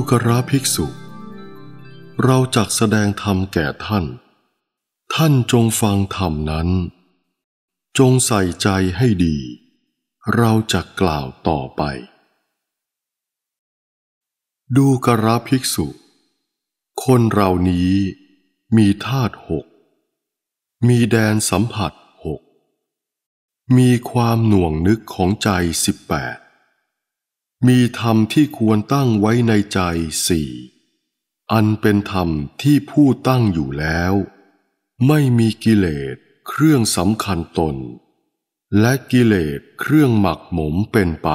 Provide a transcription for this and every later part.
ูกราภิกษุ เราจักแสดงธรรมแก่ท่าน ท่านจงฟังธรรมนั้น จงใส่ใจให้ดี เราจะกล่าวต่อไป ดูกราภิกษุ คนเรานี้มีธาตุหก มีแดนสัมผัสหก มีความหน่วงนึกของใจสิบแปดมีธรรมที่ควรตั้งไว้ในใจสี่ อันเป็นธรรมที่ผู้ตั้งอยู่แล้ว ไม่มีกิเลสเครื่องสำคัญตน และกิเลสเครื่องหมักหมมเป็นไป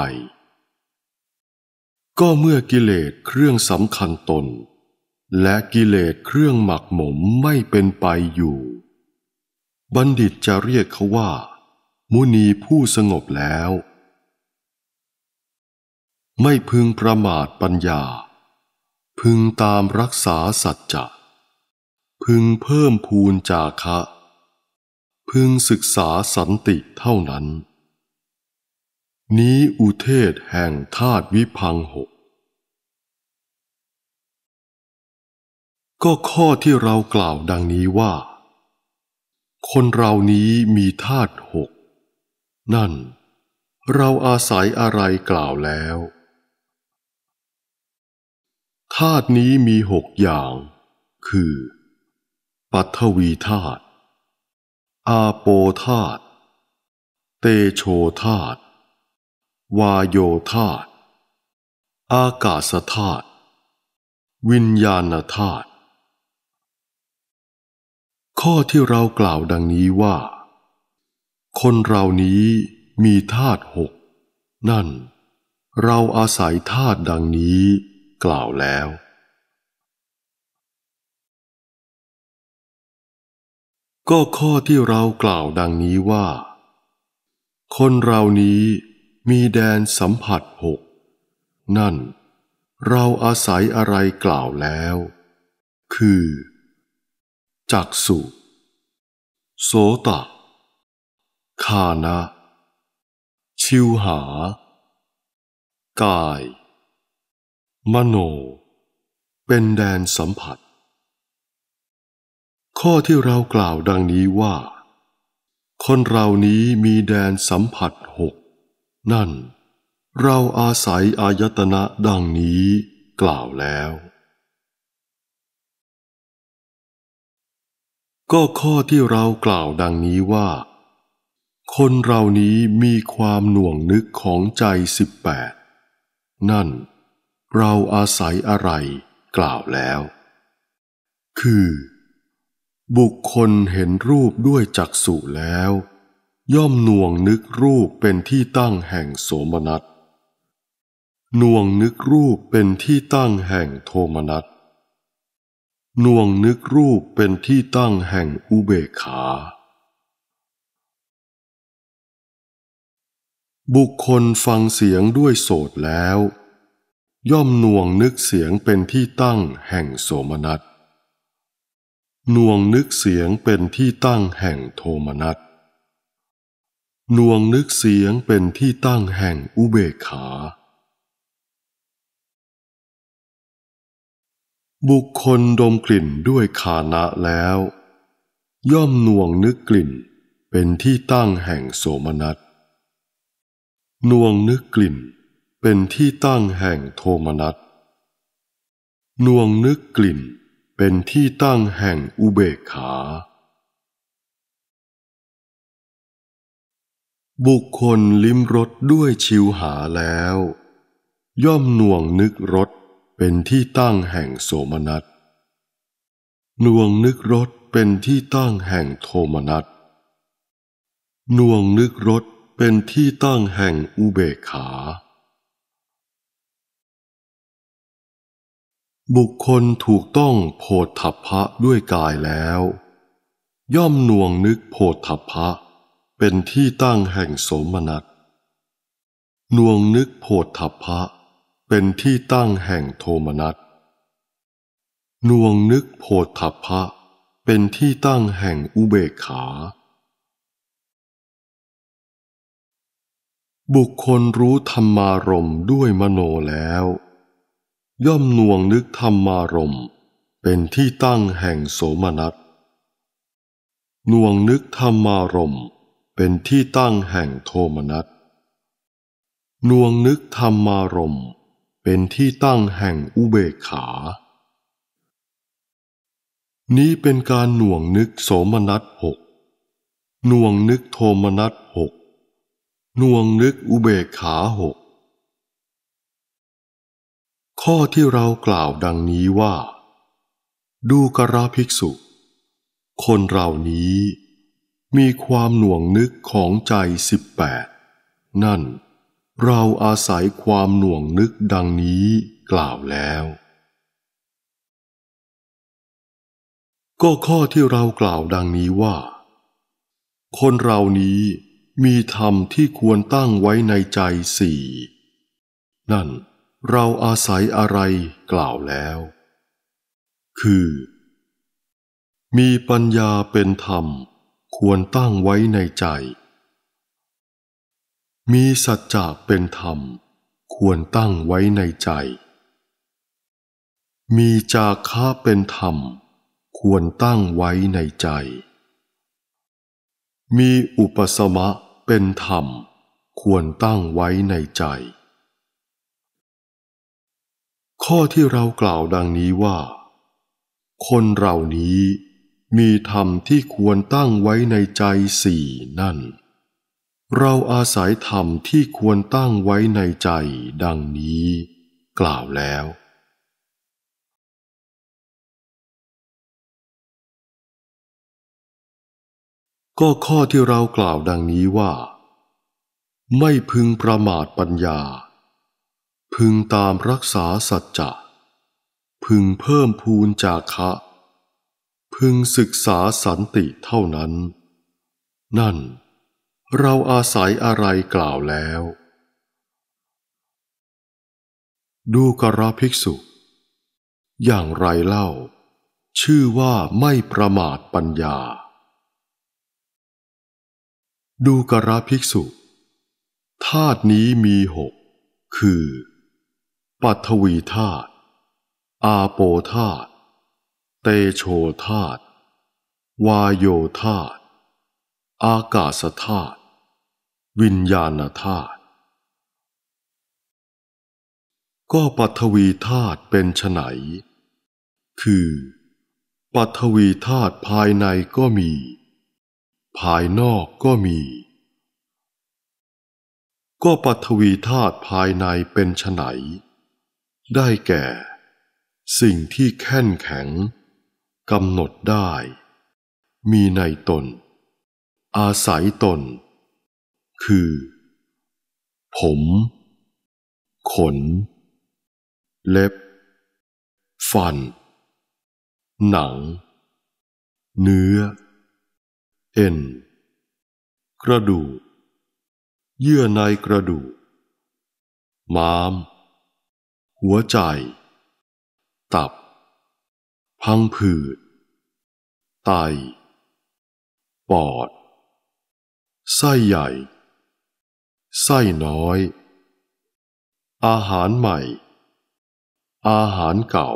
ก็เมื่อกิเลสเครื่องสำคัญตน และกิเลสเครื่องหมักหมมไม่เป็นไปอยู่ บัณฑิตจะเรียกเขาว่า มุนีผู้สงบแล้วไม่พึงประมาทปัญญา พึงตามรักษาสัจจะ พึงเพิ่มพูนจาคะ พึงศึกษาสันติเท่านั้น นี้อุเทศแห่งธาตุวิพังหก ก็ข้อที่เรากล่าวดังนี้ว่า คนเรานี้มีธาตุหก นั่นเราอาศัยอะไรกล่าวแล้วธาตุนี้มีหกอย่าง คือ ปัทวีธาตุอาโปธาตุ เตโชธาตุ วาโยธาตุ อากาศธาตุ วิญญาณธาตุ ข้อที่เรากล่าวดังนี้ว่า คนเรานี้มีธาตุหก นั่น เราอาศัยธาตุดังนี้กล่าวแล้ว ก็ข้อที่เรากล่าวดังนี้ว่า คนเรานี้มีแดนสัมผัสหก นั่นเราอาศัยอะไรกล่าวแล้ว คือ จักสุโสตะคานะ ชิวหา กายมโน เป็นแดนสัมผัส ข้อที่เรากล่าวดังนี้ว่า คนเรานี้มีแดนสัมผัสหก นั่น เราอาศัยอายตนะ ดังนี้ กล่าวแล้ว ก็ข้อที่เรากล่าวดังนี้ว่า คนเรานี้มีความหน่วงนึกของใจสิบแปด นั่นเราอาศัยอะไร กล่าวแล้ว คือ บุคคลเห็นรูปด้วยจักษุแล้ว ย่อมน่วงนึกรูปเป็นที่ตั้งแห่งโสมนัส น่วงนึกรูปเป็นที่ตั้งแห่งโทมนัส น่วงนึกรูปเป็นที่ตั้งแห่งอุเบกขา บุคคลฟังเสียงด้วยโสดแล้วย่อมน่วงนึกเสียงเป็นที่ตั้งแห่งโสมนัสน่วงนึกเสียงเป็นที่ตั้งแห่งโทมนัสน่วงนึกเสียงเป็นที่ตั้งแห่งอุเบกขา บุคคลดมกลิ่นด้วยคานะแล้ว ย่อมน่วงนึกกลิ่น เป็นที่ตั้งแห่งโสมนัสน่วงนึกกลิ่นเป็นที่ตั้งแห่งโทมนัสนวงนึกกลิ่น เป็นที่ตั้งแห่งอุเบกขา บุคคลลิ้มรสด้วยชิวหาแล้ว ย่อมน่วงนึกรส เป็นที่ตั้งแห่งโสมนัสน่วงนึกรส เป็นที่ตั้งแห่งโทมนัสน่วงนึกรส เป็นที่ตั้งแห่งอุเบกขาบุคคลถูกต้องโพธพะด้วยกายแล้ว ย่อมน่วงนึกโพธพะเป็นที่ตั้งแห่งโสมนัสน่วงนึกโพธพะเป็นที่ตั้งแห่งโทมนัสน่วงนึกโพธพะเป็นที่ตั้งแห่งอุเบกขา บุคคลรู้ธรรมารมด้วยมโนแล้วย่อมนวงนึกธรรมารมเป็นที่ตั้งแห่งโสมนัสนวงนึกธรรมารมเป็นที่ตั้งแห่งโทมนัสนวงนึกธรรมารมเป็นที่ตั้งแห่งอุเบกขา นี้เป็นการหน่วงนึกโสมนัสหกหน่วงนึกโทมนัสหกหน่วงนึกอุเบกขาหกข้อที่เรากล่าวดังนี้ว่า ดูกระภิกษุคนเหล่านี้ มีความหน่วงนึกของใจสิบแปดนั่น เราอาศัยความหน่วงนึกดังนี้กล่าวแล้ว ก็ข้อที่เรากล่าวดังนี้ว่า คนเรานี้มีธรรมที่ควรตั้งไว้ในใจสี่นั่นเราอาศัยอะไรกล่าวแล้ว คือ มีปัญญาเป็นธรรมควรตั้งไว้ในใจ มีสัจจะเป็นธรรมควรตั้งไว้ในใจ มีจาค้าเป็นธรรมควรตั้งไว้ในใจ มีอุปสมะเป็นธรรมควรตั้งไว้ในใจข้อที่เรากล่าวดังนี้ว่า คนเหล่านี้มีธรรมที่ควรตั้งไว้ในใจสี่นั่น เราอาศัยธรรมที่ควรตั้งไว้ในใจดังนี้ กล่าวแล้ว ก็ข้อที่เรากล่าวดังนี้ว่า ไม่พึงประมาทปัญญาพึงตามรักษาสัจจะ พึงเพิ่มพูนจากะพึงศึกษาสันติเท่านั้น นั่นเราอาศัยอะไรกล่าวแล้ว ดูกระภิกษุ อย่างไรเล่า ชื่อว่าไม่ประมาทปัญญา ดูกระภิกษุธาตุนี้มีหก คือปัทวีธาตุอาโปธาตุเตโชธาตุวาโยธาตุอากาศธาตุวิญญาณธาตุก็ปัทวีธาตุเป็นไนคือ ปัทวีธาตุภายในก็มี ภายนอกก็มี ก็ปัทวีธาตุภายในเป็นไฉนได้แก่สิ่งที่แข็งแข็งกำหนดได้มีในตน อาศัยตน คือ ผม ขน เล็บ ฟัน หนัง เนื้อ เอ็น กระดูกเยื่อในกระดูก ม้ามหัวใจ ตับ พังผืด ไต ปอด ไส้ใหญ่ ไส้น้อย อาหารใหม่ อาหารเก่า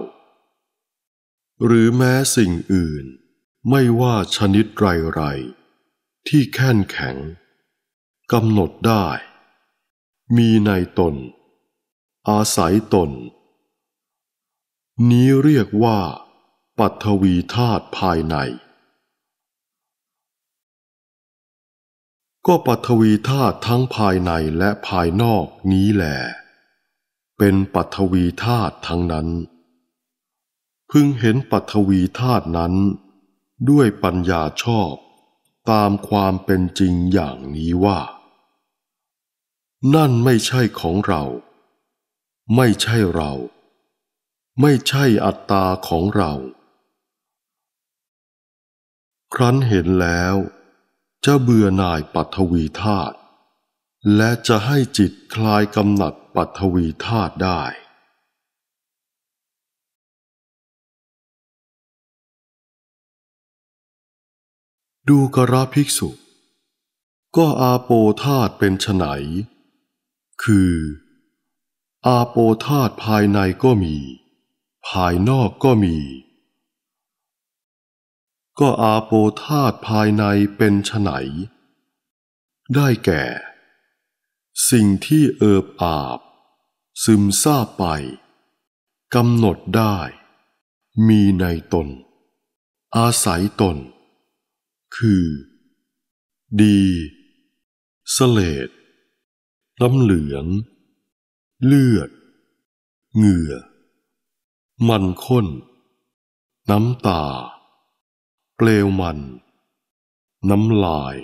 หรือแม้สิ่งอื่น ไม่ว่าชนิดไรๆที่แข็งแข็งกำหนดได้ มีในตนอาศัยตน นี้เรียกว่าปัทวีธาตุภายใน ก็ปัทวีธาตุทั้งภายในและภายนอกนี้แหลเป็นปัทวีธาตุทั้งนั้น พึงเห็นปัทวีธาตุนั้น ด้วยปัญญาชอบตามความเป็นจริงอย่างนี้ว่า นั่นไม่ใช่ของเราไม่ใช่เรา ไม่ใช่อัตตาของเรา ครั้นเห็นแล้ว จะเบื่อหน่ายปัทวีธาตุและจะให้จิตคลายกำหนัดปัทวีธาตุได้ ดูกระภิกษุ ก็อาโปธาตเป็นไฉนคืออาโปธาตภายในก็มี ภายนอกก็มี ก็อาโปธาตภายในเป็นไฉนได้แก่ สิ่งที่เอิบอาบ ซึมซาบไปกำหนดได้ มีในตน อาศัยตน คือ ดีสเลดล้ำเหลืองเลือด เหงื่อมันข้น น้ำตา เปลวมัน น้ำลาย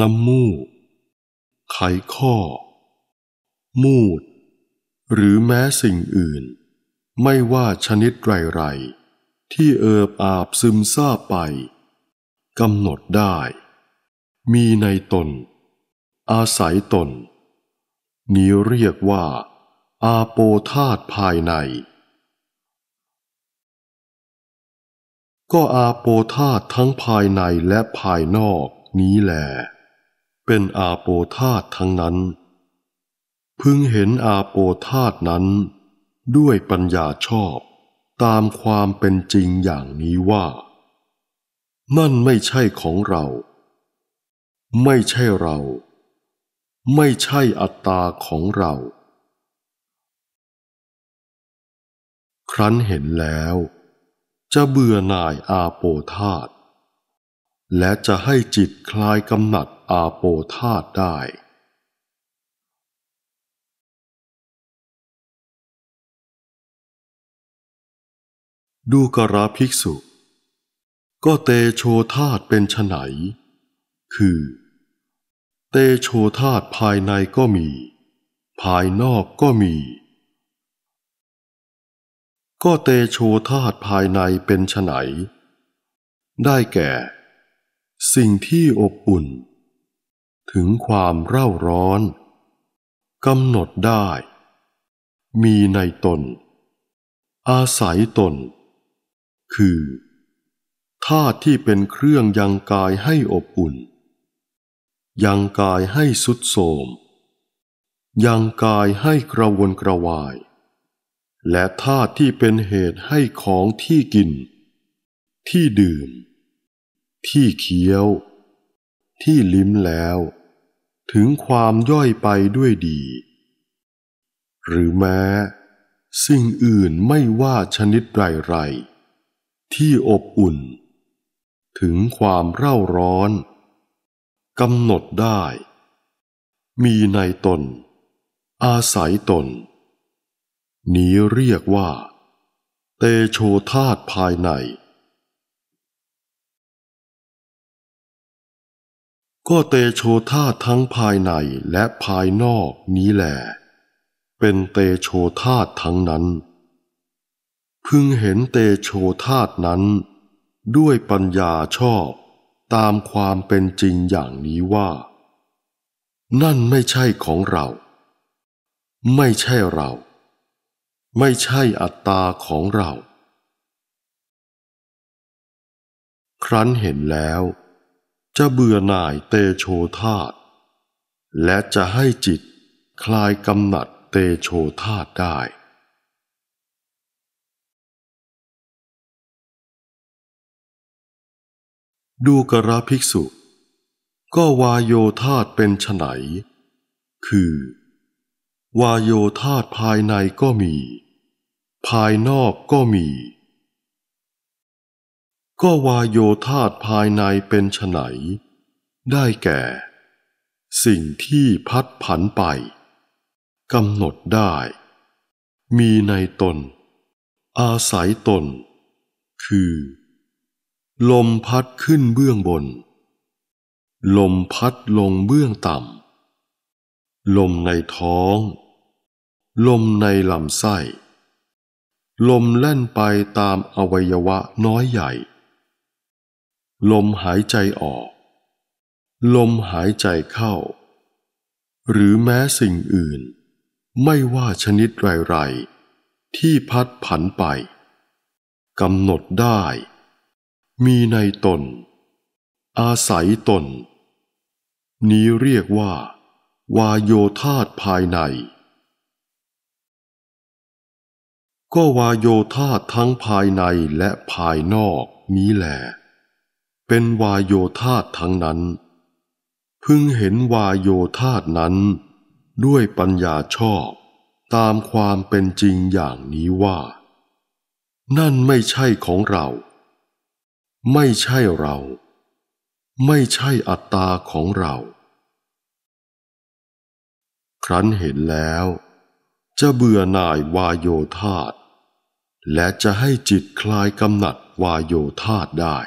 น้ำมูก ไขข้อ มูด หรือแม้สิ่งอื่น ไม่ว่าชนิดไรๆที่เอิบอาบซึมซาบไปกำหนดได้ มีในตน อาศัยตนนี้เรียกว่า อาโปธาตภายใน ก็อาโปธาตทั้งภายในและภายนอกนี้แหลเป็นอาโปธาตทั้งนั้น พึงเห็นอาโปธาตนั้น ด้วยปัญญาชอบตามความเป็นจริงอย่างนี้ว่า นั่นไม่ใช่ของเรา ไม่ใช่เราไม่ใช่อัตตาของเรา ครั้นเห็นแล้ว จะเบื่อหน่ายอาโปธาตและจะให้จิตคลายกำหนัดอาโปธาตได้ ดูกราภิกษุ ก็เตโชธาตเป็นไนคือเตโชธาตภายในก็มี ภายนอกก็มี ก็เตโชธาตภายในเป็นไหน ได้แก่ สิ่งที่อบอุ่น ถึงความเร่าร้อน กำหนดได้ มีในตน อาศัยตน คือ ธาตุที่เป็นเครื่องยังกายให้อบอุ่นยังกายให้สุดโสม ยังกายให้กระวนกระวาย และธาตุที่เป็นเหตุให้ของที่กิน ที่ดื่ม ที่เคี้ยว ที่ลิ้มแล้ว ถึงความย่อยไปด้วยดี หรือแม้สิ่งอื่นไม่ว่าชนิดไรๆที่อบอุ่น ถึงความเร่าร้อนกำหนดได้ มีในตน อาศัยตน นี้เรียกว่า เตโชธาตภายใน ก็เตโชธาตทั้งภายในและภายนอกนี้แหลเป็นเตโชธาตทั้งนั้น พึงเห็นเตโชธาตนั้น ด้วยปัญญาชอบตามความเป็นจริงอย่างนี้ว่า นั่นไม่ใช่ของเรา ไม่ใช่เรา ไม่ใช่อัตตาของเรา ครั้นเห็นแล้ว จะเบื่อหน่ายเตโชธาต และจะให้จิตคลายกำหนัดเตโชธาตได้ดูกระภิกษุ ก็วายโยธาตเป็นฉไนคือ วายโยธาตภายในก็มี ภายนอกก็มี ก็วายโยธาตภายในเป็นฉไนได้แก่ สิ่งที่พัดผันไปกำหนดได้ มีในตน อาศัยตน คือลมพัดขึ้นเบื้องบน ลมพัดลงเบื้องต่ำ ลมในท้อง ลมในลำไส้ ลมแล่นไปตามอวัยวะน้อยใหญ่ ลมหายใจออก ลมหายใจเข้า หรือแม้สิ่งอื่น ไม่ว่าชนิดไรๆที่พัดผันไป กำหนดได้มีในตน อาศัยตน นี้เรียกว่า วาโยธาตภายใน ก็วาโยธาตทั้งภายในและภายนอกนี้แหล เป็นวาโยธาตทั้งนั้น พึงเห็นวาโยธาตนั้น ด้วยปัญญาชอบตามความเป็นจริงอย่างนี้ว่า นั่นไม่ใช่ของเราไม่ใช่เรา ไม่ใช่อัตตาของเรา ครั้นเห็นแล้ว จะเบื่อหน่ายวายโยธาตและจะให้จิตคลายกำหนัดวายโยธาตได้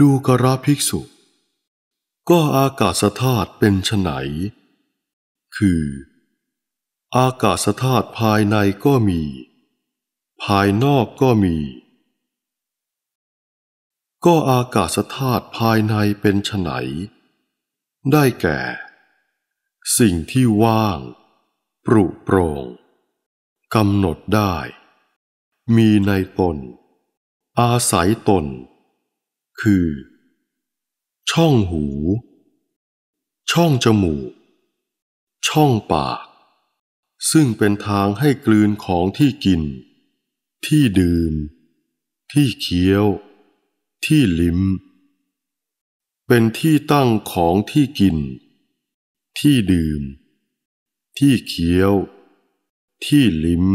ดูกราภิกษุ ก็อากาศธาตุเป็นไฉนคืออากาศธาตุภายในก็มี ภายนอกก็มี ก็อากาศธาตุภายในเป็นไฉนได้แก่ สิ่งที่ว่างปรุโปรงกำหนดได้ มีในตน อาศัยตน คือ ช่องหู ช่องจมูก ช่องปากซึ่งเป็นทางให้กลืนของที่กิน ที่ดื่มที่เคี้ยว ที่ลิ้ม เป็นที่ตั้งของที่กิน ที่ดื่ม ที่เคี้ยว ที่ลิ้ม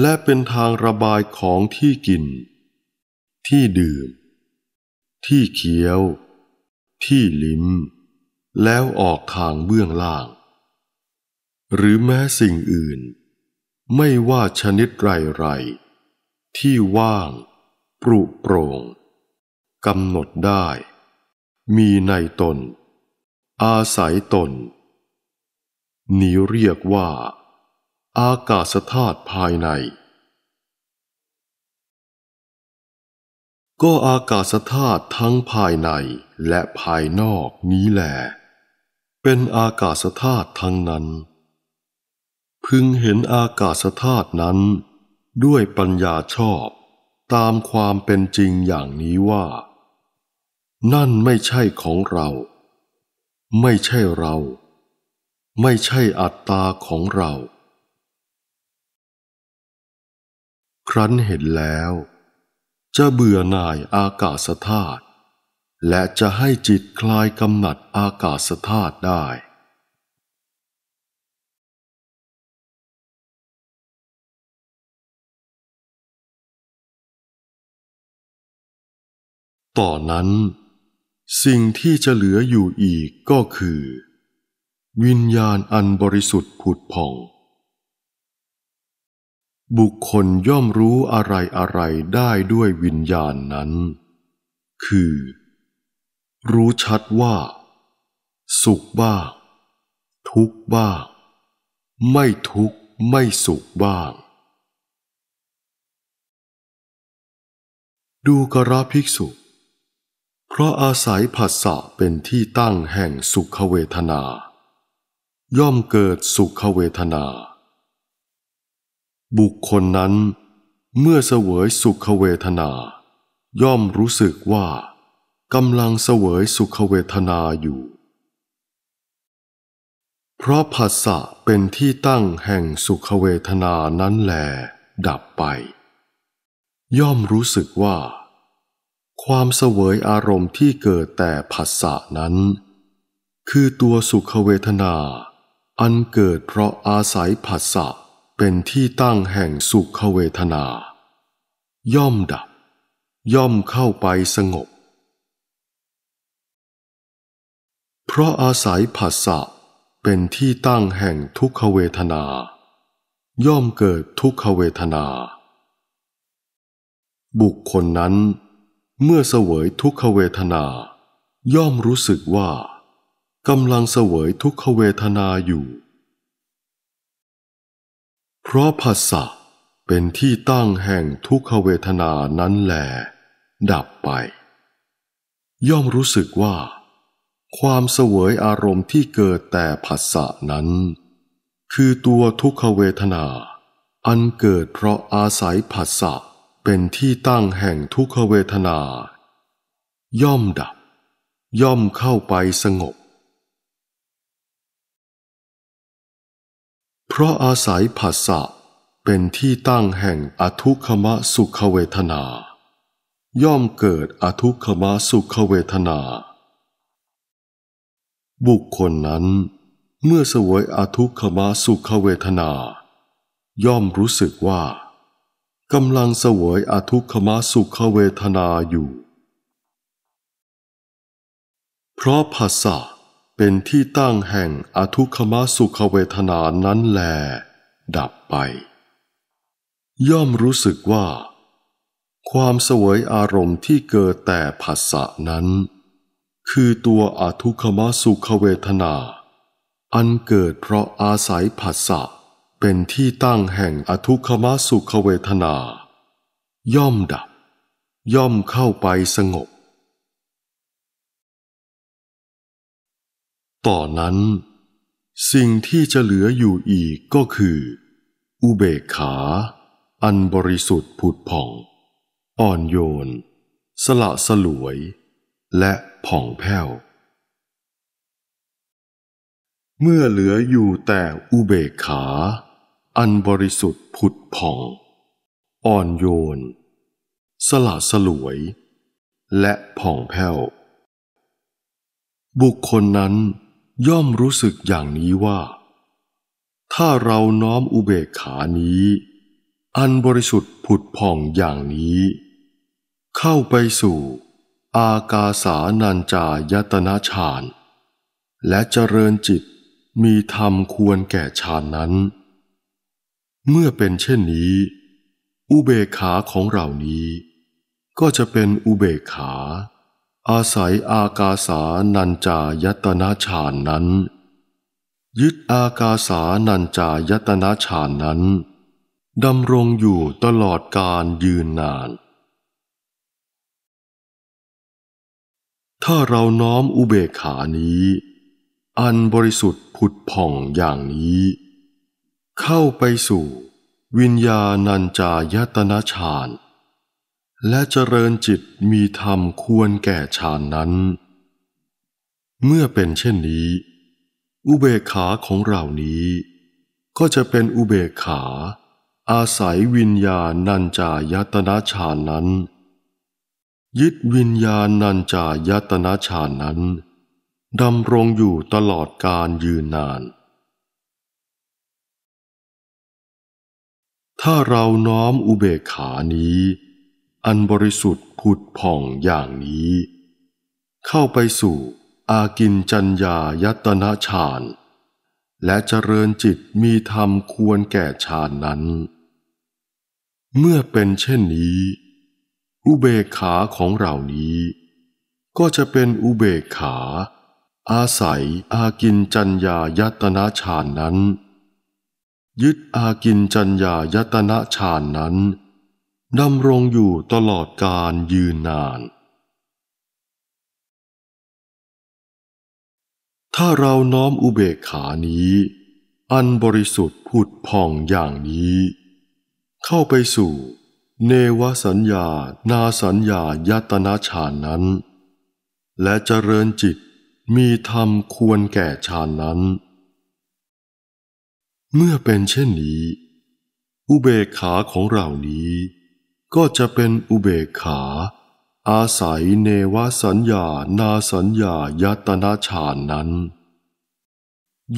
และเป็นทางระบายของที่กิน ที่ดื่มที่เคี้ยว ที่ลิ้ม แล้วออกทางเบื้องล่างหรือแม้สิ่งอื่น ไม่ว่าชนิดไรไรที่ว่าง ปรุโปร่งกำหนดได้ มีในตน อาศัยตน นี้เรียกว่า อากาศธาตุภายใน ก็อากาศธาตุทั้งภายในและภายนอกนี้แหละ เป็นอากาศธาตุทั้งนั้นพึงเห็นอากาศธาตุนั้นด้วยปัญญาชอบตามความเป็นจริงอย่างนี้ว่า นั่นไม่ใช่ของเรา ไม่ใช่เรา ไม่ใช่อัตตาของเรา ครั้นเห็นแล้ว จะเบื่อหน่ายอากาศธาตุและจะให้จิตคลายกำหนัดอากาศธาตุได้ต่อนนั้น สิ่งที่จะเหลืออยู่อีกก็คือ วิญญาณอันบริสุทธิ์ผุดผ่อง บุคคลย่อมรู้อะไรอะไรได้ด้วยวิญญาณนั้น คือ รู้ชัดว่า สุขบ้างทุกบ้างไม่ทุกไม่สุขบ้าง ดูกระภิกษุเพราะอาศัยผัสสะเป็นที่ตั้งแห่งสุขเวทนา ย่อมเกิดสุขเวทนา บุคคลนั้น เมื่อเสวยสุขเวทนา ย่อมรู้สึกว่ากำลังเสวยสุขเวทนาอยู่ เพราะผัสสะเป็นที่ตั้งแห่งสุขเวทนานั้นแหลดับไป ย่อมรู้สึกว่าความเสวยอารมณ์ที่เกิดแต่ผัสสะนั้น คือตัวสุขเวทนา อันเกิดเพราะอาศัยผัสสะเป็นที่ตั้งแห่งสุขเวทนา ย่อมดับย่อมเข้าไปสงบ เพราะอาศัยผัสสะเป็นที่ตั้งแห่งทุกขเวทนา ย่อมเกิดทุกขเวทนา บุคคลนั้นเมื่อเสวยทุกขเวทนา ย่อมรู้สึกว่ากำลังเสวยทุกขเวทนาอยู่ เพราะภาษะเป็นที่ตั้งแห่งทุกขเวทนานั้นแหลดับไป ย่อมรู้สึกว่า ความเสวยอารมณ์ที่เกิดแต่ภาษะนั้น คือตัวทุกขเวทนา อันเกิดเพราะอาศัยภาษะเป็นที่ตั้งแห่งทุกขเวทนา ย่อมดับ ย่อมเข้าไปสงบ เพราะอาศัยผัสสะเป็นที่ตั้งแห่งอทุกขมะสุขเวทนา ย่อมเกิดอทุกขมะสุขเวทนา บุคคลนั้น เมื่อสวยอทุกขมะสุขเวทนา ย่อมรู้สึกว่ากำลังเสวยอทุกขมสุขเวทนาอยู่ เพราะภาษาเป็นที่ตั้งแห่งอทุกขมสุขเวทนานั้นแล ดับไป ย่อมรู้สึกว่า ความเสวยอารมณ์ที่เกิดแต่ภาษะนั้น คือตัวอทุกขมสุขเวทนา อันเกิดเพราะอาศัยภาษาเป็นที่ตั้งแห่งอทุกขมสุขเวทนา ย่อมดับ ย่อมเข้าไปสงบ ต่อนนั้น สิ่งที่จะเหลืออยู่อีกก็คือ อุเบกขา อันบริสุทธิ์ผุดผ่อง อ่อนโยน สละสลวย และผ่องแผ้ว เมื่อเหลืออยู่แต่อุเบกขาอันบริสุทธิ์ผุดผ่องอ่อนโยน สละสลวย และผ่องแผ้วบุคคลนั้นย่อมรู้สึกอย่างนี้ว่า ถ้าเราน้อมอุเบกขานี้ อันบริสุทธิ์ผุดผ่องอย่างนี้ เข้าไปสู่ อากาสานัญจายตนะฌานและเจริญจิตมีธรรมควรแก่ฌานนั้นเมื่อเป็นเช่นนี้ อุเบกขาของเรานี้ ก็จะเป็นอุเบกขาอาศัยอากาสานัญจายตนะฌานนั้น ยึดอากาสานัญจายตนะฌานนั้นดำรงอยู่ตลอดการยืนนาน ถ้าเราน้อมอุเบกขานี้ อันบริสุทธิ์ผุดผ่องอย่างนี้เข้าไปสู่วิญญาณัญจายตนะฌาน และเจริญจิตมีธรรมควรแก่ฌานนั้น เมื่อเป็นเช่นนี้ อุเบกขาของเรานี้ก็จะเป็นอุเบกขาอาศัยวิญญาณัญจายตนะฌานนั้น ยึดวิญญาณัญจายตนะฌานนั้นดำรงอยู่ตลอดการยืนนานถ้าเราน้อมอุเบกขานี้ อันบริสุทธิ์ผุดผ่องอย่างนี้ เข้าไปสู่อากินจัญญายตนะฌานและเจริญจิตมีธรรมควรแก่ฌานนั้น เมื่อเป็นเช่นนี้ อุเบกขาของเรานี้ ก็จะเป็นอุเบกขา อาศัยอากินจัญญายตนะฌานนั้นยึดอากินจัญญายตนะฌานนั้นดำรงอยู่ตลอดการยืนนาน ถ้าเราน้อมอุเบกขานี้ อันบริสุทธิ์ผุดผ่องอย่างนี้ เข้าไปสู่เนวสัญญานาสัญญายตนะฌานนั้น และเจริญจิตมีธรรมควรแก่ฌานนั้นเมื่อเป็นเช่นนี้ อุเบกขาของเรานี้ ก็จะเป็นอุเบกขา อาศัยเนวสัญญานาสัญญายตนาฌานนั้น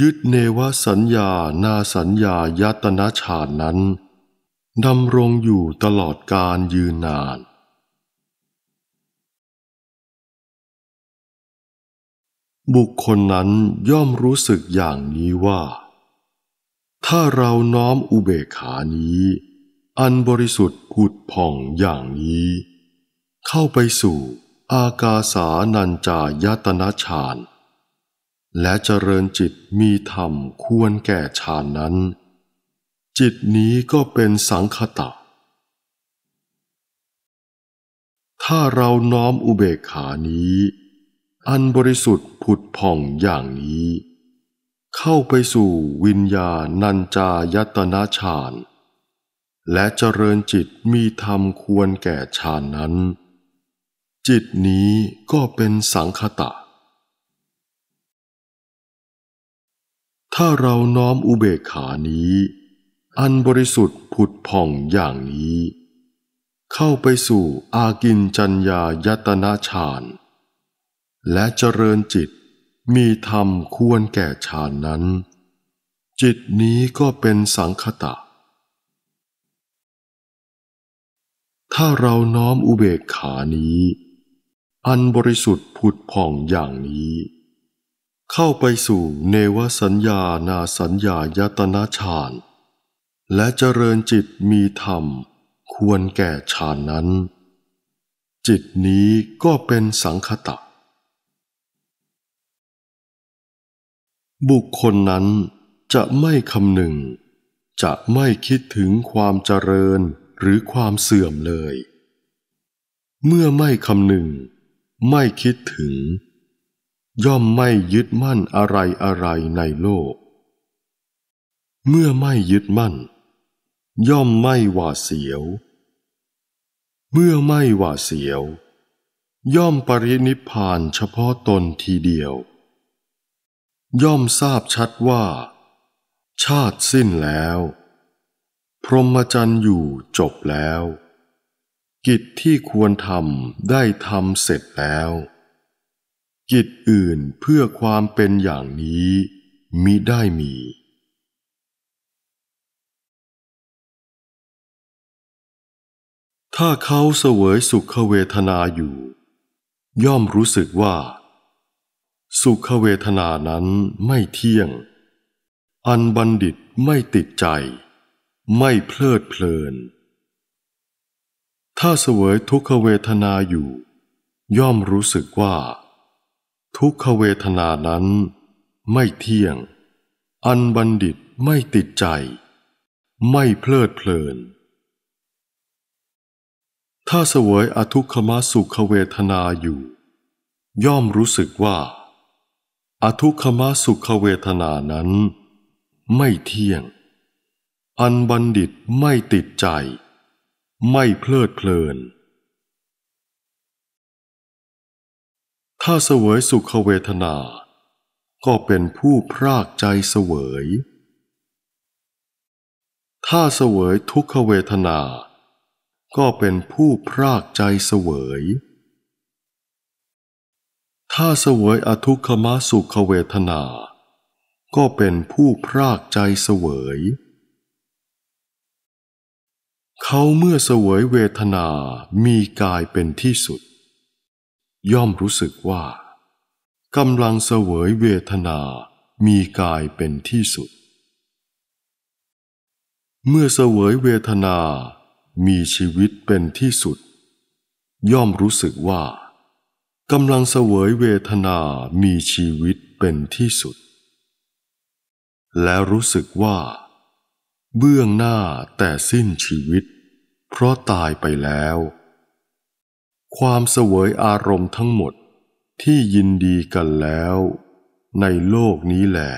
ยึดเนวสัญญานาสัญญายตนาฌานนั้นดำรงอยู่ตลอดการยืนนาน บุคคลนั้นย่อมรู้สึกอย่างนี้ว่าถ้าเราน้อมอุเบกขานี้ อันบริสุทธิ์ผุดผ่องอย่างนี้ เข้าไปสู่อากาสานัญจายตนะฌานและเจริญจิตมีธรรมควรแก่ฌานนั้น จิตนี้ก็เป็นสังคตะ ถ้าเราน้อมอุเบกขานี้อันบริสุทธิ์ผุดผ่องอย่างนี้เข้าไปสู่วิญญาณัญจายตนะฌานและเจริญจิตมีธรรมควรแก่ฌานนั้น จิตนี้ก็เป็นสังคตะ ถ้าเราน้อมอุเบกขานี้ อันบริสุทธิ์ผุดผ่องอย่างนี้ เข้าไปสู่อากินจัญญายตนะฌานและเจริญจิตมีธรรมควรแก่ฌานนั้น จิตนี้ก็เป็นสังคตะ ถ้าเราน้อมอุเบกขานี้ อันบริสุทธิ์ผุดผ่องอย่างนี้ เข้าไปสู่เนวสัญญานาสัญญายตนาฌานและเจริญจิตมีธรรมควรแก่ฌานนั้น จิตนี้ก็เป็นสังคตะบุคคลนั้นจะไม่คำหนึ่งจะไม่คิดถึงความเจริญหรือความเสื่อมเลย เมื่อไม่คำหนึ่งไม่คิดถึง ย่อมไม่ยึดมั่นอะไรอะไรในโลก เมื่อไม่ยึดมั่น ย่อมไม่หวาเสียว เมื่อไม่หวาเสียว ย่อมปรินิพานเฉพาะตนทีเดียวย่อมทราบชัดว่า ชาติสิ้นแล้ว พรหมจรรย์อยู่จบแล้ว กิจที่ควรทำได้ทำเสร็จแล้ว กิจอื่นเพื่อความเป็นอย่างนี้มิได้มี ถ้าเขาเสวยสุขเวทนาอยู่ ย่อมรู้สึกว่าสุขเวทนานั้นไม่เที่ยง อันบัณฑิตไม่ติดใจ ไม่เพลิดเพลิน ถ้าเสวยทุกขเวทนาอยู่ ย่อมรู้สึกว่า ทุกขเวทนานั้นไม่เที่ยง อันบัณฑิตไม่ติดใจ ไม่เพลิดเพลิน ถ้าเสวยอทุกขมสุขเวทนาอยู่ ย่อมรู้สึกว่าอทุกขมสุขเวทนานั้น ไม่เที่ยง อันบัณฑิตไม่ติดใจ ไม่เพลิดเพลิน ถ้าเสวยสุขเวทนาก็เป็นผู้พรากใจเสวย ถ้าเสวยทุกขเวทนาก็เป็นผู้พรากใจเสวยถ้าเสวยอทุกขมสุขเวทนา ก็เป็นผู้พรากใจเสวย เขาเมื่อเสวยเวทนามีกายเป็นที่สุด ย่อมรู้สึกว่ากำลังเสวยเวทนามีกายเป็นที่สุด เมื่อเสวยเวทนามีชีวิตเป็นที่สุด ย่อมรู้สึกว่ากำลังเสวยเวทนามีชีวิตเป็นที่สุด และรู้สึกว่า เบื้องหน้าแต่สิ้นชีวิต เพราะตายไปแล้ว ความเสวยอารมณ์ทั้งหมดที่ยินดีกันแล้ว ในโลกนี้แหละ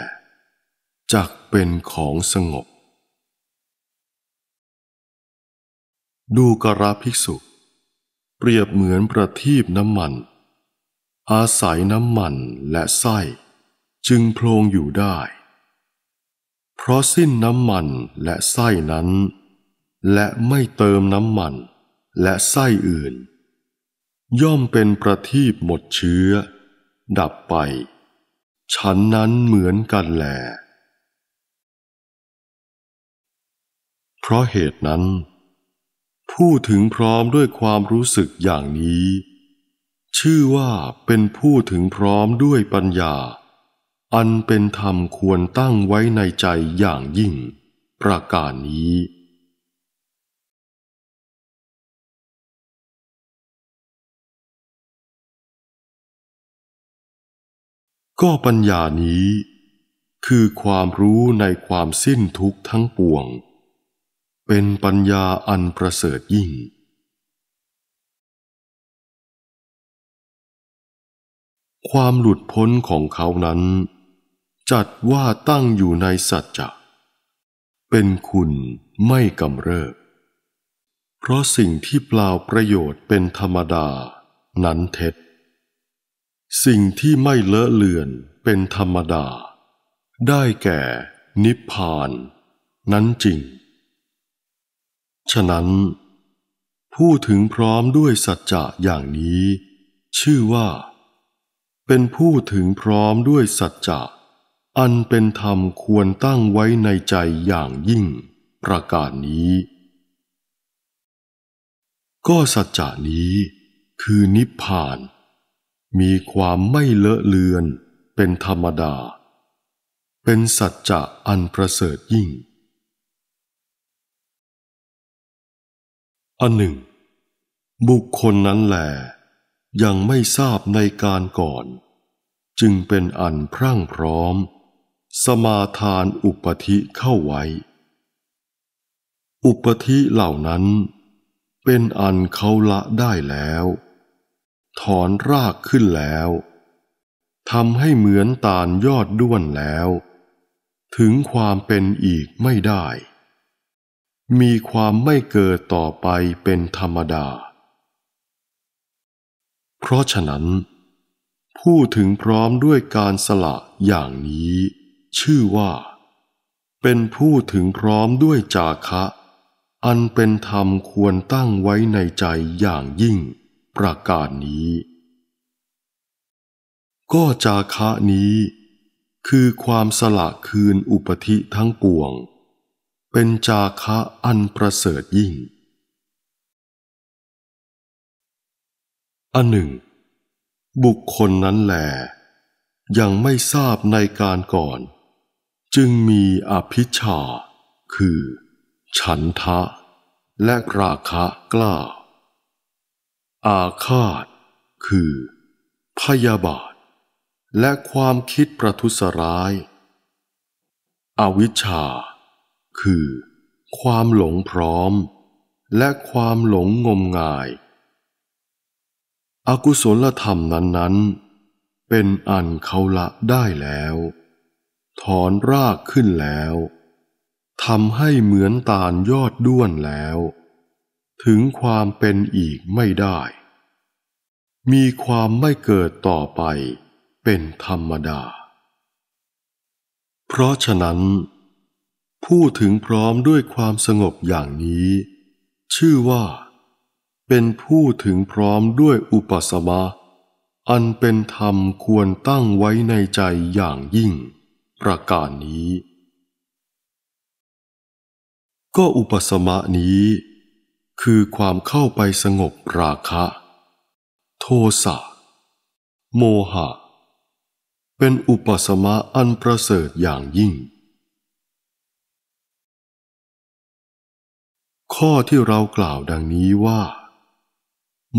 จักเป็นของสงบ ดูกระภิกษุ เปรียบเหมือนประทีปน้ำมันอาศัยน้ำมันและไส้ จึงโพลงอยู่ได้ เพราะสิ้นน้ำมันและไส้นั้น และไม่เติมน้ำมันและไส้อื่น ย่อมเป็นประทีปหมดเชื้อ ดับไป ฉันนั้นเหมือนกันแหลเพราะเหตุนั้น ผู้ถึงพร้อมด้วยความรู้สึกอย่างนี้ชื่อว่าเป็นผู้ถึงพร้อมด้วยปัญญา อันเป็นธรรมควรตั้งไว้ในใจอย่างยิ่ง ประการนี้ ก็ปัญญานี้ คือความรู้ในความสิ้นทุกข์ทั้งปวง เป็นปัญญาอันประเสริฐยิ่งความหลุดพ้นของเขานั้น จัดว่าตั้งอยู่ในสัจจะเป็นคุณไม่กำเริบเพราะสิ่งที่เปล่าประโยชน์เป็นธรรมดา นั้นเท็จสิ่งที่ไม่เลอะเลือนเป็นธรรมดา ได้แก่นิพพาน นั้นจริง ฉะนั้น ผู้ถึงพร้อมด้วยสัจจะอย่างนี้ ชื่อว่าเป็นผู้ถึงพร้อมด้วยสัจจะ อันเป็นธรรมควรตั้งไว้ในใจอย่างยิ่ง ประการนี้ ก็สัจจะนี้คือนิพพาน มีความไม่เลอะเลือนเป็นธรรมดา เป็นสัจจะอันประเสริฐยิ่ง อันหนึ่ง บุคคลนั้นแหละยังไม่ทราบในการก่อน จึงเป็นอันพรั่งพร้อม สมาทานอุปธิเข้าไว้ อุปธิเหล่านั้นเป็นอันเขาละได้แล้ว ถอนรากขึ้นแล้วทำให้เหมือนตาลยอดด้วนแล้ว ถึงความเป็นอีกไม่ได้ มีความไม่เกิดต่อไปเป็นธรรมดาเพราะฉะนั้น ผู้ถึงพร้อมด้วยการสละอย่างนี้ ชื่อว่า เป็นผู้ถึงพร้อมด้วยจาคะ อันเป็นธรรมควรตั้งไว้ในใจอย่างยิ่งประการนี้ ก็จาคะนี้คือความสละคืนอุปธิทั้งปวง เป็นจาคะอันประเสริฐยิ่งอันหนึ่ง บุคคลนั้นแหลยังไม่ทราบในการก่อน จึงมีอภิชา คือ ฉันทะ และราคะกล้า อาฆาต คือ พยาบาท และความคิดประทุษร้าย อวิชชา คือ ความหลงพร้อม และความหลงงมงายอกุศลธรรมนั้นๆเป็นอันเขาละได้แล้ว ถอนรากขึ้นแล้วทำให้เหมือนตาลยอดด้วนแล้ว ถึงความเป็นอีกไม่ได้ มีความไม่เกิดต่อไปเป็นธรรมดา เพราะฉะนั้น ผู้ถึงพร้อมด้วยความสงบอย่างนี้ ชื่อว่าเป็นผู้ถึงพร้อมด้วยอุปสมะ อันเป็นธรรมควรตั้งไว้ในใจอย่างยิ่ง ประการนี้ ก็อุปสมะนี้คือความเข้าไปสงบราคะ โทสะโมหะ เป็นอุปสมะอันประเสริฐอย่างยิ่ง ข้อที่เรากล่าวดังนี้ว่า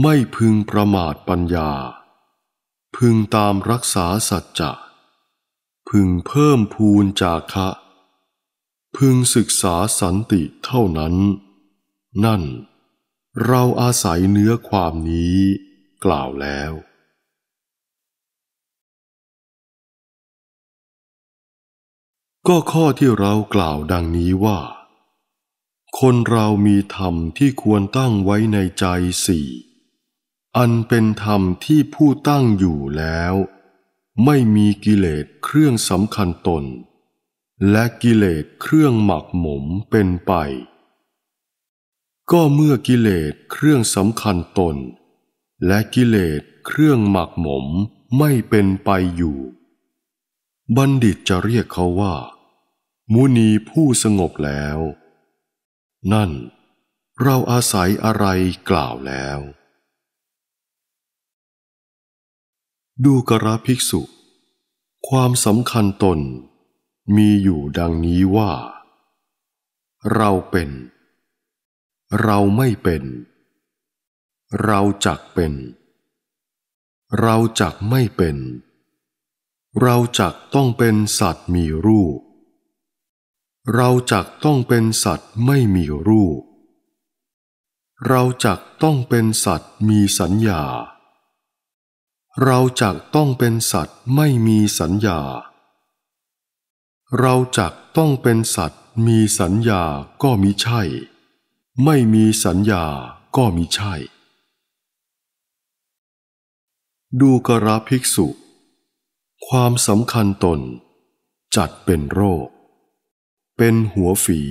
ไม่พึงประมาทปัญญา พึงตามรักษาสัจจะ พึงเพิ่มพูนจากะพึงศึกษาสันติเท่านั้น นั่น เราอาศัยเนื้อความนี้กล่าวแล้ว ก็ข้อที่เรากล่าวดังนี้ว่า คนเรามีธรรมที่ควรตั้งไว้ในใจสี่อันเป็นธรรมที่ผู้ตั้งอยู่แล้ว ไม่มีกิเลสเครื่องสำคัญตน และกิเลสเครื่องหมักหมมเป็นไป ก็เมื่อกิเลสเครื่องสำคัญตน และกิเลสเครื่องหมักหมมไม่เป็นไปอยู่ บัณฑิตจะเรียกเขาว่า มุนีผู้สงบแล้ว นั่นเราอาศัยอะไรกล่าวแล้วดูกระภิกษุ ความสำคัญตนมีอยู่ดังนี้ว่า เราเป็น เราไม่เป็น เราจักเป็น เราจักไม่เป็น เราจักต้องเป็นสัตว์มีรูป เราจักต้องเป็นสัตว์ไม่มีรูป เราจักต้องเป็นสัตว์มีสัญญาเราจัก ต้องเป็นสัตว์ไม่มีสัญญา เราจัก ต้องเป็นสัตว์มีสัญญาก็มิใช่ ไม่มีสัญญาก็มิใช่ ดูกระภิกษุ ความสำคัญตน จัดเป็นโรค เป็นหัวฝี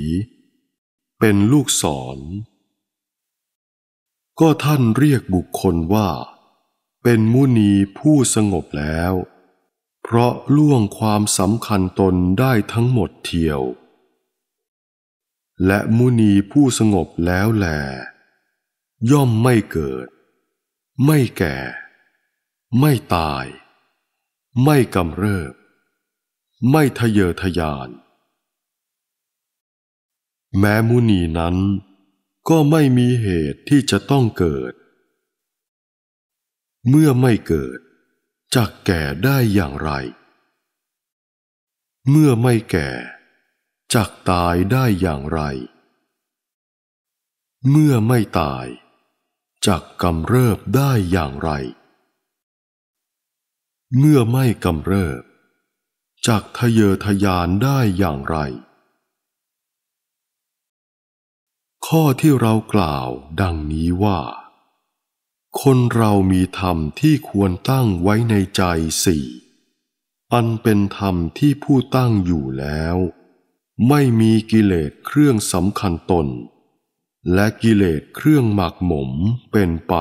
เป็นลูกศร ก็ท่านเรียกบุคคลว่าเป็นมุนีผู้สงบแล้ว เพราะล่วงความสำคัญตนได้ทั้งหมดเทียว และมุนีผู้สงบแล้วแหลย่อมไม่เกิด ไม่แก่ ไม่ตาย ไม่กำเริบ ไม่ทะเยอทะยาน แม้มุนีนั้น ก็ไม่มีเหตุที่จะต้องเกิดเมื่อไม่เกิดจะแก่ได้อย่างไร เมื่อไม่แก่จะตายได้อย่างไร เมื่อไม่ตายจะกกำเริบได้อย่างไร เมื่อไม่กำเริบจะทะเยอทะยานได้อย่างไร ข้อที่เรากล่าวดังนี้ว่าคนเรามีธรรมที่ควรตั้งไว้ในใจสี่ อันเป็นธรรมที่ผู้ตั้งอยู่แล้ว ไม่มีกิเลสเครื่องสำคัญตน และกิเลสเครื่องหมักหมมเป็นไป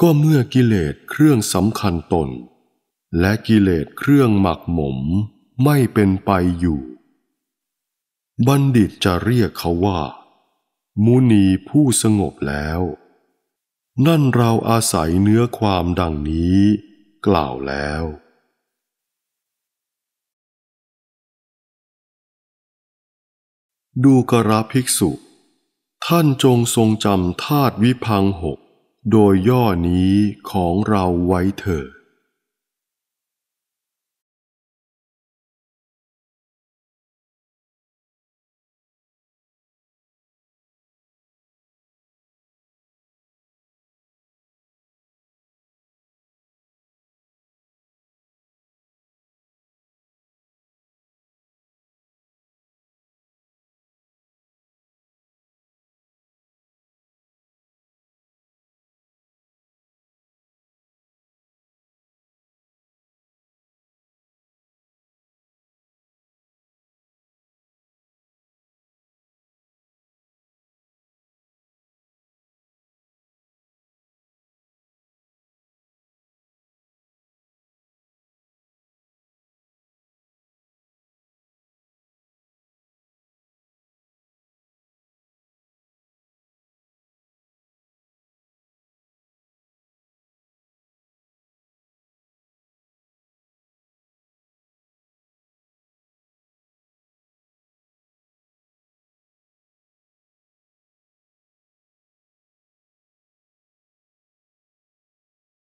ก็เมื่อกิเลสเครื่องสำคัญตน และกิเลสเครื่องหมักหมมไม่เป็นไปอยู่ บัณฑิตจะเรียกเขาว่ามุนีผู้สงบแล้ว นั่นเราอาศัยเนื้อความดังนี้กล่าวแล้ว ดูกระภิกษุ ท่านจงทรงจำธาตุวิพังหก โดยย่อนี้ของเราไว้เถิด